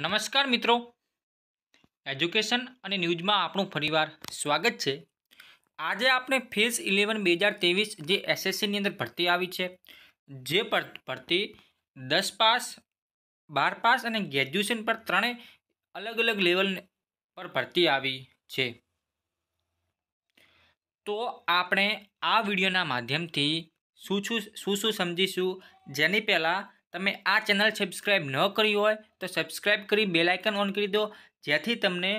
નમસ્કાર મિત્રો એજ્યુકેશન અને ન્યૂઝમાં આપણું ફરીવાર સ્વાગત છે આજે આપણે ફેઝ ઇલેવન બે હજાર ત્રેવીસ જે એસએસસીની અંદર ભરતી આવી છે જે ભરતી દસ પાસ બાર પાસ અને ગ્રેજ્યુએશન પર ત્રણેય અલગ અલગ લેવલ પર ભરતી આવી છે તો આપણે આ વિડીયોના માધ્યમથી શું શું શું શું સમજીશું જેની પહેલાં તમે આ ચેનલ સબસ્ક્રાઈબ ન કરી હોય તો સબસ્ક્રાઈબ કરી બેલાઇકન ઓન કરી દો જેથી તમને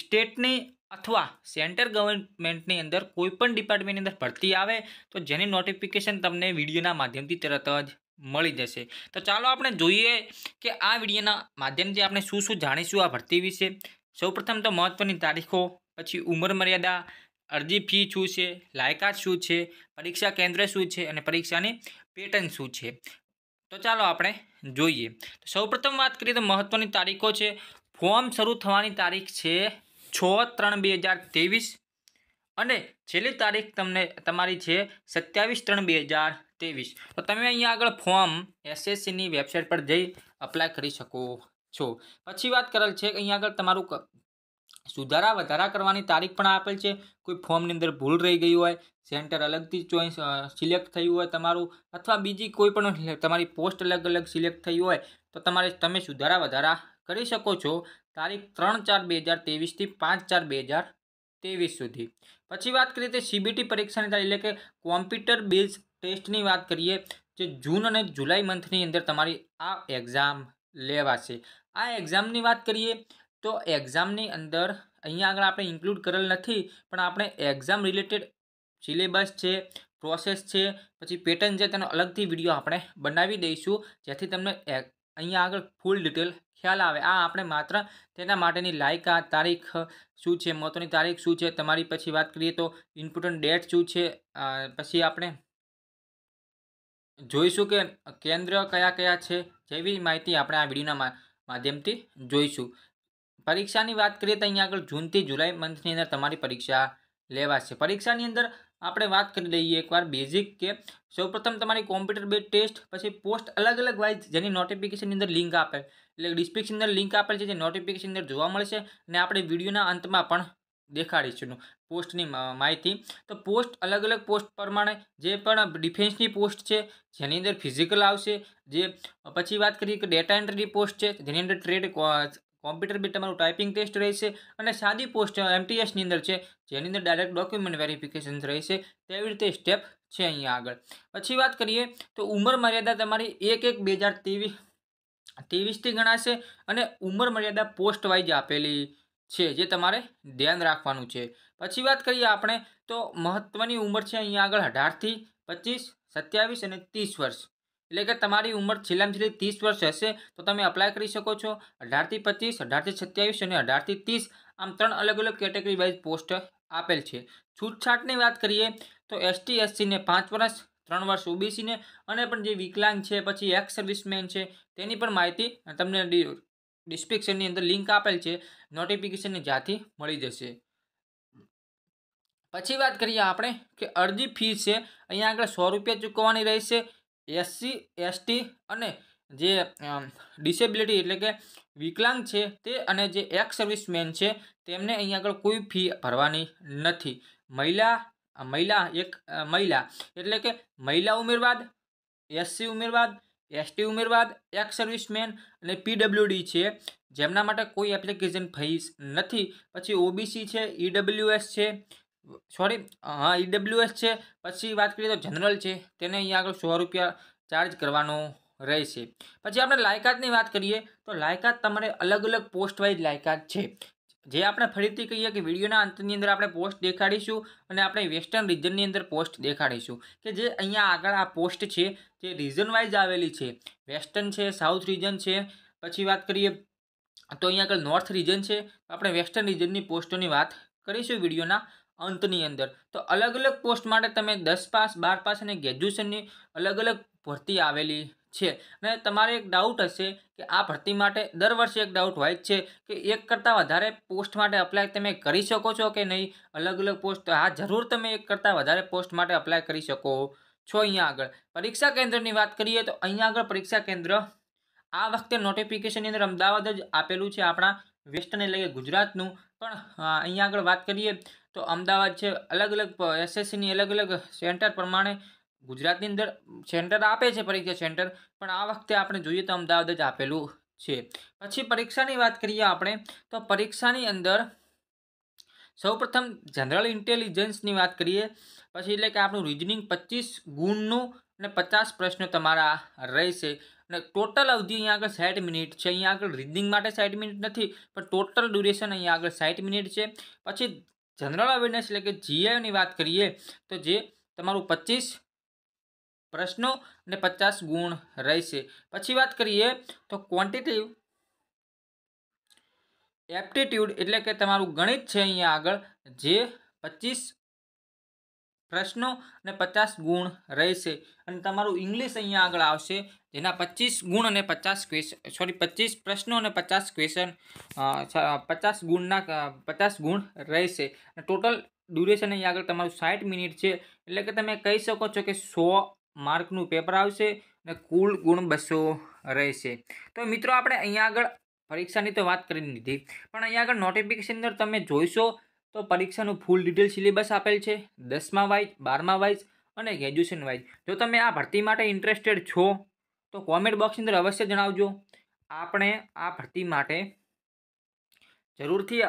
સ્ટેટની અથવા સેન્ટર ગવર્મેન્ટની અંદર કોઈપણ ડિપાર્ટમેન્ટની અંદર ભરતી આવે તો જેની નોટિફિકેશન તમને વિડીયોના માધ્યમથી તરત જ મળી જશે તો ચાલો આપણે જોઈએ કે આ વિડીયોના માધ્યમથી આપણે શું શું જાણીશું આ ભરતી વિશે સૌપ્રથમ તો મહત્ત્વની તારીખો પછી ઉંમર મર્યાદા અરજી ફી શું છે લાયકાત શું છે પરીક્ષા કેન્દ્ર શું છે અને પરીક્ષાની પેટર્ન શું છે તો ચાલો આપણે જોઈએ તો સૌપ્રથમ વાત કરીએ તો મહત્ત્વની તારીખો છે ફોર્મ શરૂ થવાની તારીખ છે છ ત્રણ બે હજાર ત્રેવીસ અને છેલ્લી તારીખ તમને તમારી છે સત્યાવીસ ત્રણ બે હજાર ત્રેવીસ તો તમે અહીંયા આગળ ફોર્મ એસએસસીની વેબસાઇટ પર જઈ અપ્લાય કરી શકો છો પછી વાત કરેલ છે અહીંયા આગળ તમારું સુધારા વધારા કરવાની તારીખ પણ આપેલ છે કોઈ ફોર્મની અંદર ભૂલ રહી ગઈ હોય સેન્ટર અલગથી ચોઈસ સિલેક્ટ થયું હોય તમારું અથવા બીજી કોઈ પણ તમારી પોસ્ટ અલગ અલગ સિલેક્ટ થઈ હોય તો તમારે તમે સુધારા વધારા કરી શકો છો તારીખ ત્રણ ચાર બે હજાર તેવીસથી પાંચ ચાર બે હજાર તેવીસ સુધી પછી વાત કરીએ તો સીબીટી પરીક્ષાની તારીખ એટલે કે કોમ્પ્યુટર બેઝ ટેસ્ટની વાત કરીએ જે જૂન અને જુલાઈ મંથની અંદર તમારી આ એક્ઝામ લેવાશે આ એક્ઝામની વાત કરીએ તો એક્ઝામની અંદર અહીંયા આગળ આપણે ઇન્ક્લુડ કરેલ નથી પણ આપણે એક્ઝામ રિલેટેડ સિલેબસ છે પ્રોસેસ છે પછી પેટર્ન છે તેનો અલગથી વિડીયો આપણે બનાવી દઈશું જેથી તમને અહીંયા આગળ ફૂલ ડિટેલ ખ્યાલ આવે આ આપણે માત્ર તેના માટેની લાયકાત તારીખ શું છે મહત્ત્વની તારીખ શું છે તમારી પછી વાત કરીએ તો ઇમ્પોર્ટન્ટ ડેટ શું છે પછી આપણે જોઈશું કે કેન્દ્ર કયા કયા છે જેવી માહિતી આપણે આ વિડીયોના માધ્યમથી જોઈશું પરીક્ષાની વાત કરીએ તો અહીંયા આગળ જૂનથી જુલાઈ મંથની અંદર તમારી પરીક્ષા લેવાશે પરીક્ષાની અંદર આપણે વાત કરી લઈએ એકવાર બેઝિક કે સૌપ્રથમ તમારી કોમ્પ્યુટર બે ટેસ્ટ પછી પોસ્ટ અલગ અલગ વાઇઝ જેની નોટિફિકેશનની અંદર લિંક આપે એટલે ડિસ્ક્રિપ્શનની અંદર લિંક આપેલ છે જે નોટિફિકેશન અંદર જોવા મળશે અને આપણે વિડીયોના અંતમાં પણ દેખાડીશું પોસ્ટની માહિતી તો પોસ્ટ અલગ અલગ પોસ્ટ પ્રમાણે જે પણ ડિફેન્સની પોસ્ટ છે જેની અંદર ફિઝિકલ આવશે જે પછી વાત કરીએ કે ડેટા એન્ટ્રીની પોસ્ટ છે જેની અંદર ટ્રેડ કોમ્પ્યુટર બી તમારું ટાઈપિંગ ટેસ્ટ રહેશે અને સાદી પોસ્ટ એમટીએસની અંદર છે જેની અંદર ડાયરેક્ટ ડોક્યુમેન્ટ વેરિફિકેશન રહેશે તેવી રીતે સ્ટેપ છે અહીંયા આગળ પછી વાત કરીએ તો ઉંમર મર્યાદા તમારી એક એક બે હજાર ત્રેવીસ ત્રેવીસથી ગણાશે અને ઉંમર મર્યાદા પોસ્ટ વાઇઝ આપેલી છે જે તમારે ધ્યાન રાખવાનું છે પછી વાત કરીએ આપણે તો મહત્ત્વની ઉંમર છે અહીંયા આગળ અઢારથી પચીસ સત્યાવીસ અને ત્રીસ વર્ષ એટલે કે તમારી ઉંમર છેલ્લામાં છેલ્લી ત્રીસ વર્ષ હશે તો તમે અપ્લાય કરી શકો છો અઢારથી પચીસ અઢારથી સત્યાવીસ અને અઢારથી ત્રીસ આમ ત્રણ અલગ અલગ કેટેગરી વાઇઝ પોસ્ટ આપેલ છે છૂટછાટની વાત કરીએ તો એસટી એસસીને પાંચ વર્ષ ત્રણ વર્ષ ઓબીસીને અને પણ જે વિકલાંગ છે પછી એક્સ સર્વિસમેન છે તેની પણ માહિતી તમને ડિસ્ક્રિપ્શનની અંદર લિંક આપેલ છે નોટિફિકેશનની જ્યાંથી મળી જશે પછી વાત કરીએ આપણે કે અરજી ફી છે અહીંયા આગળ સો રૂપિયા ચૂકવવાની રહેશે એસસી એસટી અને જે ડિસેબિલિટી એટલે કે વિકલાંગ છે તે અને જે એક્સ સર્વિસમેન છે તેમને અહીંયા આગળ કોઈ ફી ભરવાની નથી મહિલા મહિલા એક મહિલા એટલે કે મહિલા ઉમેરવાદ એસસી ઉમેરવાદ એસટી ઉમેરવાદ એક્સ સર્વિસમેન અને પીડબ્લ્યુડી છે જેમના માટે કોઈ એપ્લિકેશન ફીસ નથી પછી ઓબીસી છે ઈડબ્લ્યુએસ છે સોરી હા ઈડબ્લ્યુએસ e છે પછી વાત કરીએ તો જનરલ છે તેને અહીંયા આગળ સો રૂપિયા ચાર્જ કરવાનો રહેશે પછી આપણે લાયકાતની વાત કરીએ તો લાયકાત તમારે અલગ અલગ પોસ્ટ વાઇઝ લાયકાત છે જે આપણે ફરીથી કહીએ કે વિડીયોના અંતની અંદર આપણે પોસ્ટ દેખાડીશું અને આપણે વેસ્ટર્ન રિજનની અંદર પોસ્ટ દેખાડીશું કે જે અહીંયા આગળ આ પોસ્ટ છે જે રિજન આવેલી છે વેસ્ટર્ન છે સાઉથ રિજન છે પછી વાત કરીએ તો અહીંયા આગળ નોર્થ રિજન છે આપણે વેસ્ટર્ન રિજનની પોસ્ટોની વાત કરીશું વિડીયોના અંતની અંદર તો અલગ અલગ પોસ્ટ માટે તમે દસ પાસ બાર પાસ અને ગ્રેજ્યુએશનની અલગ અલગ ભરતી આવેલી છે અને તમારે એક ડાઉટ હશે કે આ ભરતી માટે દર વર્ષે એક ડાઉટ હોય જ છે કે એક કરતાં વધારે પોસ્ટ માટે અપ્લાય તમે કરી શકો છો કે નહીં અલગ અલગ પોસ્ટ હા જરૂર તમે એક કરતાં વધારે પોસ્ટ માટે અપ્લાય કરી શકો છો અહીંયા આગળ પરીક્ષા કેન્દ્રની વાત કરીએ તો અહીંયા આગળ પરીક્ષા કેન્દ્ર આ વખતે નોટિફિકેશનની અંદર અમદાવાદ જ આપેલું છે આપણા વેસ્ટને લઈએ ગુજરાતનું પણ અહીંયા આગળ વાત કરીએ તો અમદાવાદ છે અલગ અલગ એસએસસીની અલગ અલગ સેન્ટર પ્રમાણે ગુજરાતની અંદર સેન્ટર આપે છે પરીક્ષા સેન્ટર પણ આ વખતે આપણે જોઈએ તો અમદાવાદ જ આપેલું છે પછી પરીક્ષાની વાત કરીએ આપણે તો પરીક્ષાની અંદર સૌપ્રથમ જનરલ ઇન્ટેલિજન્સની વાત કરીએ પછી એટલે કે આપણું રિઝનિંગ પચીસ ગુણનું અને પચાસ પ્રશ્નો તમારા રહેશે અને ટોટલ અવધિ અહીંયા આગળ સાઠ મિનિટ છે અહીંયા આગળ રીડિંગ માટે સાઠ મિનિટ નથી પણ ટોટલ ડ્યુરેશન અહીંયા આગળ સાઠ મિનિટ છે પછી જનરલ અવેરનેસ એટલે કે જીઆઈની વાત કરીએ તો જે તમારું પચીસ પ્રશ્નો અને પચાસ ગુણ રહેશે પછી વાત કરીએ તો ક્વોન્ટિટિવ એપ્ટિટ્યૂડ એટલે કે તમારું ગણિત છે અહીંયા આગળ જે પચીસ પ્રશ્નો અને પચાસ ગુણ રહેશે અને તમારું ઇંગ્લિશ અહીંયા આગળ આવશે જેના પચીસ ગુણ અને પચાસ ક્વેશ્ચન સોરી પચીસ પ્રશ્નો અને પચાસ ક્વેશ્ચન પચાસ ગુણના પચાસ ગુણ રહેશે અને ટોટલ ડ્યુરેશન અહીંયા આગળ તમારું સાઠ મિનિટ છે એટલે કે તમે કહી શકો છો કે સો માર્કનું પેપર આવશે અને કુલ ગુણ બસો રહેશે તો મિત્રો આપણે અહીંયા આગળ પરીક્ષાની તો વાત કરી લીધી પણ અહીંયા આગળ નોટિફિકેશન અંદર તમે જોઈશો તો પરીક્ષાનું ફૂલ ડિટેલ સિલેબસ આપેલ છે દસમા વાઇઝ બારમા વાઇઝ અને ગ્રેજ્યુએશન વાઇઝ જો તમે આ ભરતી માટે ઇન્ટરેસ્ટેડ છો તો કોમેન્ટ બોક્સની અંદર અવશ્ય જણાવજો આપણે આ ભરતી માટે જરૂરથી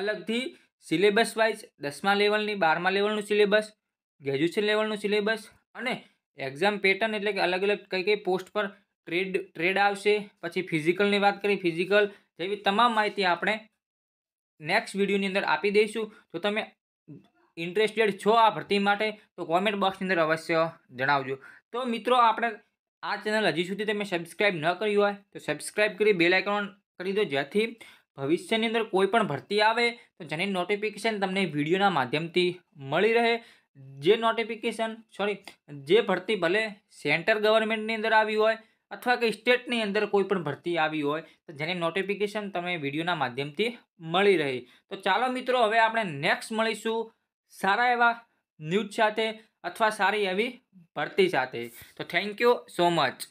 અલગથી સિલેબસ વાઇઝ દસમા લેવલની બારમા લેવલનું સિલેબસ ગ્રેજ્યુએશન લેવલનું સિલેબસ અને એક્ઝામ પેટર્ન એટલે કે અલગ અલગ કઈ કઈ પોસ્ટ પર ટ્રેડ ટ્રેડ આવશે પછી ફિઝિકલની વાત કરી ફિઝિકલ જેવી તમામ માહિતી આપણે નેક્સ્ટ વિડીયોની અંદર આપી દઈશું જો તમે ઇન્ટરેસ્ટેડ છો આ ભરતી માટે તો કોમેન્ટ બોક્સની અંદર અવશ્ય જણાવજો તો મિત્રો આપણે આ ચેનલ હજી સુધી તમે સબસ્ક્રાઈબ ન કરી હોય તો સબસ્ક્રાઈબ કરી બે આઇકોન કરી દો જેથી ભવિષ્યની અંદર કોઈ પણ ભરતી આવે તો જેની નોટિફિકેશન તમને વિડીયોના માધ્યમથી મળી રહે જે નોટિફિકેશન સોરી જે ભરતી ભલે સેન્ટર ગવર્મેન્ટની અંદર આવી હોય અથવા કે સ્ટેટની અંદર કોઈ પણ ભરતી આવી હોય તો જેની નોટિફિકેશન તમે વિડીયોના માધ્યમથી મળી રહી તો ચાલો મિત્રો હવે આપણે નેક્સ્ટ મળીશું સારા એવા ન્યૂઝ સાથે અથવા સારી એવી ભરતી સાથે તો થેન્ક યુ સો મચ